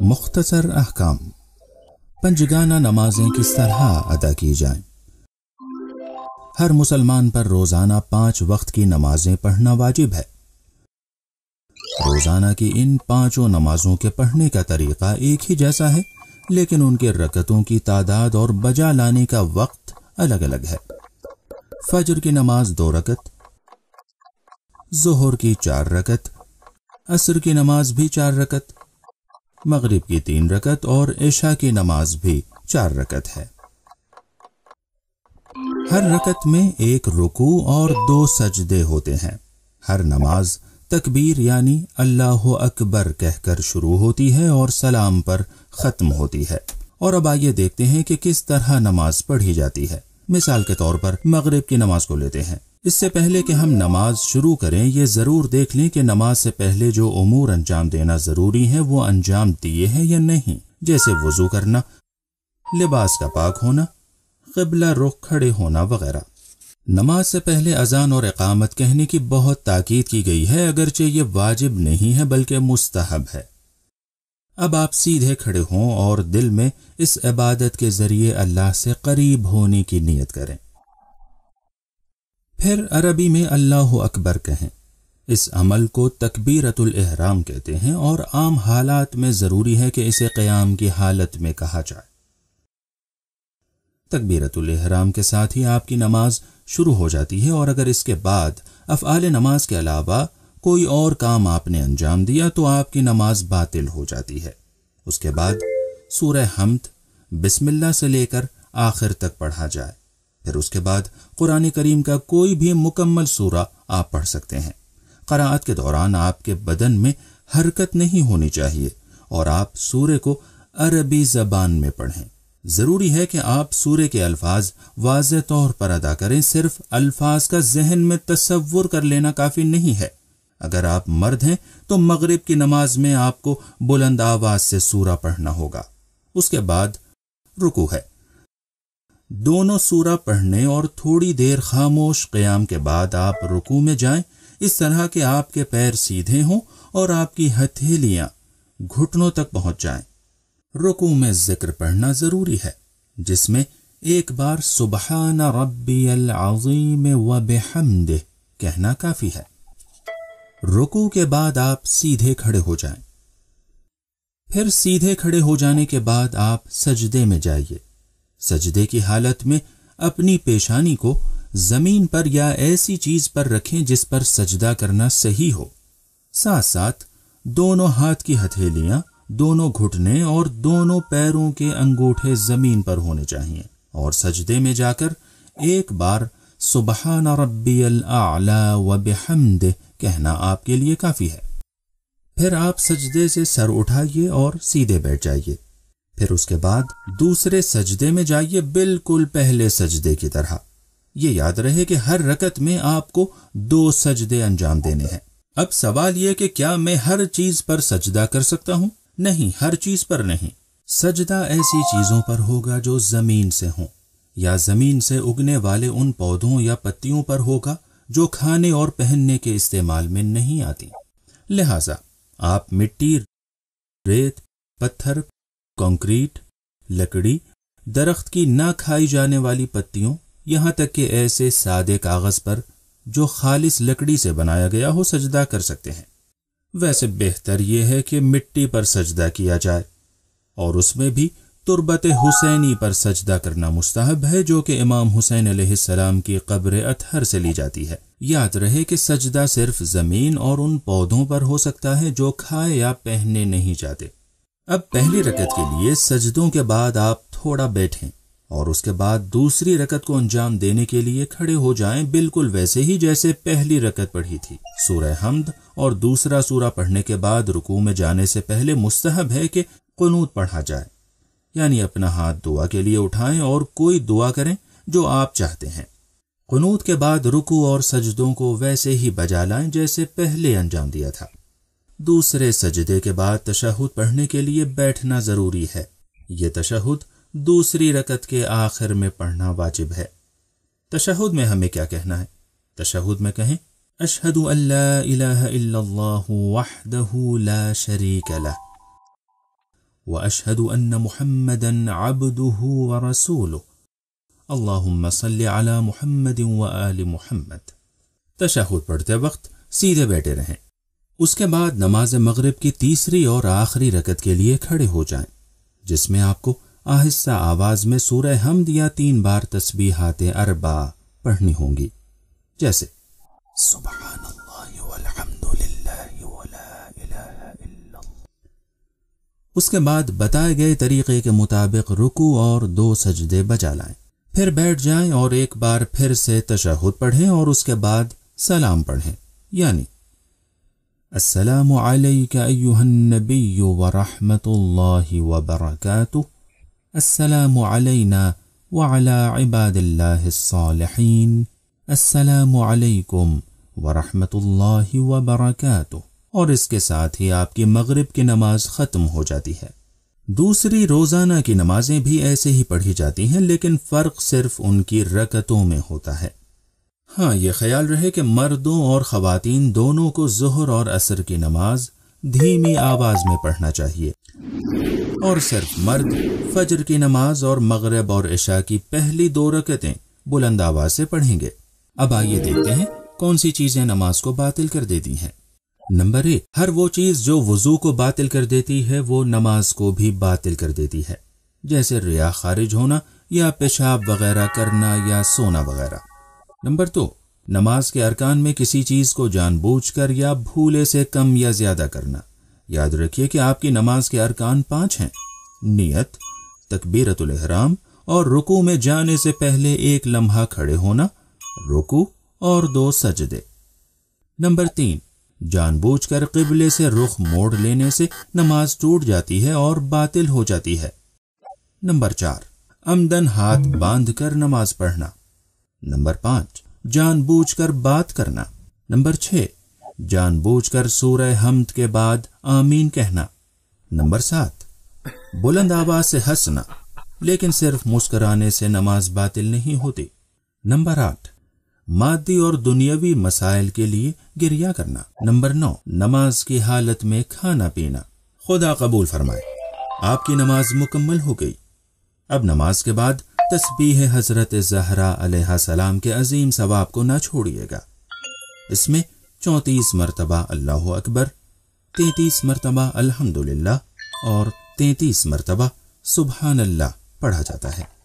مختصر احکام پنجگانہ نمازیں کس طرح ادا کی جائیں ہر مسلمان پر روزانہ پانچ وقت کی نمازیں پڑھنا واجب ہے روزانہ کی ان پانچوں نمازوں کے پڑھنے کا طریقہ ایک ہی جیسا ہے لیکن ان کے رکتوں کی تعداد اور بجا لانے کا وقت الگ الگ ہے فجر کی نماز دو رکت ظہر کی چار رکت عصر کی نماز بھی چار رکت مغرب کی تین رکت اور عشاء کی نماز بھی چار رکت ہے ہر رکت میں ایک رکو اور دو سجدے ہوتے ہیں ہر نماز تکبیر یعنی اللہ اکبر کہہ کر شروع ہوتی ہے اور سلام پر ختم ہوتی ہے اور اب آئیے دیکھتے ہیں کہ کس طرح نماز پڑھی جاتی ہے مثال کے طور پر مغرب کی نماز کو لیتے ہیں اس سے پہلے کہ ہم نماز شروع کریں یہ ضرور دیکھ لیں کہ نماز سے پہلے جو امور انجام دینا ضروری ہے وہ انجام دیے ہیں یا نہیں جیسے وضو کرنا لباس کا پاک ہونا قبلہ رخ کھڑے ہونا وغیرہ نماز سے پہلے اذان اور اقامت کہنے کی بہت تاکید کی گئی ہے اگرچہ یہ واجب نہیں ہے بلکہ مستحب ہے اب آپ سیدھے کھڑے ہوں اور دل میں اس عبادت کے ذریعے اللہ سے قریب ہونے کی نیت کریں پھر عربی میں اللہ اکبر کہیں اس عمل کو تکبیرت الاحرام کہتے ہیں اور عام حالات میں ضروری ہے کہ اسے قیام کی حالت میں کہا جائے تکبیرت الاحرام کے ساتھ ہی آپ کی نماز شروع ہو جاتی ہے اور اگر اس کے بعد افعال نماز کے علاوہ کوئی اور کام آپ نے انجام دیا تو آپ کی نماز باطل ہو جاتی ہے اس کے بعد سورہ حمد بسم اللہ سے لے کر آخر تک پڑھا جائے پھر اس کے بعد قرآن کریم کا کوئی بھی مکمل سورہ آپ پڑھ سکتے ہیں قرآت کے دوران آپ کے بدن میں حرکت نہیں ہونی چاہیے اور آپ سورے کو عربی زبان میں پڑھیں ضروری ہے کہ آپ سورے کے الفاظ واضح طور پر ادا کریں صرف الفاظ کا ذہن میں تصور کر لینا کافی نہیں ہے اگر آپ مرد ہیں تو مغرب کی نماز میں آپ کو بلند آواز سے سورہ پڑھنا ہوگا اس کے بعد رکو ہے دونوں سورہ پڑھنے اور تھوڑی دیر خاموش قیام کے بعد آپ رکو میں جائیں اس طرح کہ آپ کے پیر سیدھے ہوں اور آپ کی ہتھیلیاں گھٹنوں تک پہنچ جائیں رکو میں ذکر پڑھنا ضروری ہے جس میں ایک بار سبحان ربی العظیم و بحمد کہنا کافی ہے رکو کے بعد آپ سیدھے کھڑے ہو جائیں پھر سیدھے کھڑے ہو جانے کے بعد آپ سجدے میں جائیے سجدے کی حالت میں اپنی پیشانی کو زمین پر یا ایسی چیز پر رکھیں جس پر سجدہ کرنا صحیح ہو ساتھ ساتھ دونوں ہاتھ کی ہتھیلیاں دونوں گھٹنے اور دونوں پیروں کے انگوٹھے زمین پر ہونے چاہیے اور سجدے میں جا کر ایک بار سبحان ربی بحمد کہنا آپ کے لیے کافی ہے پھر آپ سجدے سے سر اٹھائیے اور سیدھے بیٹھ جائیے پھر اس کے بعد دوسرے سجدے میں جائیے بالکل پہلے سجدے کی طرح یہ یاد رہے کہ ہر رکت میں آپ کو دو سجدے انجام دینے ہیں اب سوال یہ کہ کیا میں ہر چیز پر سجدہ کر سکتا ہوں نہیں ہر چیز پر نہیں سجدہ ایسی چیزوں پر ہوگا جو زمین سے ہوں یا زمین سے اگنے والے ان پودوں یا پتیوں پر ہوگا جو کھانے اور پہننے کے استعمال میں نہیں آتی لہذا آپ مٹی ریت پتھر کنکریٹ لکڑی درخت کی نہ کھائی جانے والی پتیوں یہاں تک کہ ایسے سادے کاغذ پر جو خالص لکڑی سے بنایا گیا ہو سجدہ کر سکتے ہیں ویسے بہتر یہ ہے کہ مٹی پر سجدہ کیا جائے اور اس میں بھی تربت حسینی پر سجدہ کرنا مستحب ہے جو کہ امام حسین علیہ السلام کی قبر اتھر سے لی جاتی ہے یاد رہے کہ سجدہ صرف زمین اور ان پودوں پر ہو سکتا ہے جو کھائے یا پہنے نہیں جاتے اب پہلی رکت کے لیے سجدوں کے بعد آپ تھوڑا بیٹھیں اور اس کے بعد دوسری رکت کو انجام دینے کے لیے کھڑے ہو جائیں بالکل ویسے ہی جیسے پہلی رکت پڑھی تھی سورہ حمد اور دوسرا سورہ پڑھنے کے بعد رکوع میں جانے سے پہلے مستحب ہے کہ قنوت پڑھا جائے یعنی اپنا ہاتھ دعا کے لیے اٹھائیں اور کوئی دعا کریں جو آپ چاہتے ہیں قنوت کے بعد رکو اور سجدوں کو ویسے ہی بجا لائیں جیسے پہلے انجام دیا تھا دوسرے سجدے کے بعد تشہد پڑھنے کے لیے بیٹھنا ضروری ہے یہ تشہد دوسری رکت کے آخر میں پڑھنا واجب ہے تشہد میں ہمیں کیا کہنا ہے تشہد میں کہیں اشہد اللہ اللہ الہ الا وحدہ لا شریک لہ محمدا عبده ورسوله اللهم صل على محمد محمد وآل پڑھتے وقت سیدھے بیٹھے رہیں اس کے بعد نماز مغرب کی تیسری اور آخری رکت کے لیے کھڑے ہو جائیں جس میں آپ کو آہستہ آواز میں سورہ حمد یا تین بار تسبیحات اربع اربا پڑھنی ہوں گی جیسے سبحان اللہ اس کے بعد بتائے گئے طریقے کے مطابق رکو اور دو سجدے بجا لائیں پھر بیٹھ جائیں اور ایک بار پھر سے تشہد پڑھیں اور اس کے بعد سلام پڑھیں یعنی السلام علیک ایوہ النبی رحمۃ اللہ وبرکاتہ السلام علینا وعلی عباد اللہ الصالحین السلام علیکم و اللہ وبرکاتہ اور اس کے ساتھ ہی آپ کی مغرب کی نماز ختم ہو جاتی ہے دوسری روزانہ کی نمازیں بھی ایسے ہی پڑھی جاتی ہیں لیکن فرق صرف ان کی رکتوں میں ہوتا ہے ہاں یہ خیال رہے کہ مردوں اور خواتین دونوں کو ظہر اور عصر کی نماز دھیمی آواز میں پڑھنا چاہیے اور صرف مرد فجر کی نماز اور مغرب اور عشاء کی پہلی دو رکتیں بلند آواز سے پڑھیں گے اب آئیے دیکھتے ہیں کون سی چیزیں نماز کو باطل کر دیتی ہیں نمبر ایک ہر وہ چیز جو وضو کو باطل کر دیتی ہے وہ نماز کو بھی باطل کر دیتی ہے جیسے ریا خارج ہونا یا پیشاب وغیرہ کرنا یا سونا وغیرہ نمبر دو نماز کے ارکان میں کسی چیز کو جان بوجھ کر یا بھولے سے کم یا زیادہ کرنا یاد رکھیے کہ آپ کی نماز کے ارکان پانچ ہیں نیت تکبیرت الحرام اور رکو میں جانے سے پہلے ایک لمحہ کھڑے ہونا رکو اور دو سجدے نمبر تین جان بوجھ کر قبلے سے رخ موڑ لینے سے نماز ٹوٹ جاتی ہے اور باطل ہو جاتی ہے نمبر چار امدن ہاتھ باندھ کر نماز پڑھنا نمبر پانچ جان بوجھ کر بات کرنا نمبر چھ جان بوجھ کر سورہ حمد کے بعد آمین کہنا نمبر سات بلند آواز سے ہنسنا لیکن صرف مسکرانے سے نماز باطل نہیں ہوتی نمبر آٹھ مادی اور دنیاوی مسائل کے لیے گریا کرنا نمبر نو نماز کی حالت میں کھانا پینا خدا قبول فرمائے آپ کی نماز مکمل ہو گئی اب نماز کے بعد تسبیح حضرت زہرا علیہ السلام کے عظیم ثواب کو نہ چھوڑیے گا اس میں چونتیس مرتبہ اللہ اکبر تینتیس مرتبہ الحمد اور تینتیس مرتبہ سبحان اللہ پڑھا جاتا ہے